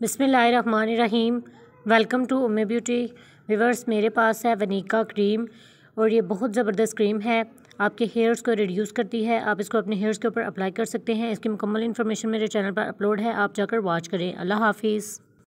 बिसमीम welcome to Ume beauty viewers मेरे पास है वनीका क्रीम और ये बहुत ज़बरदस्त क्रीम है आपके हेयर्स को रिड्यूस करती है आप इसको अपने हेयर्स के ऊपर अप्लाई कर सकते हैं इसकी मुकम्मल इन्फॉर्मेशन मेरे चैनल पर अपलोड है आप जाकर वॉच करें अल्लाह हाफिज़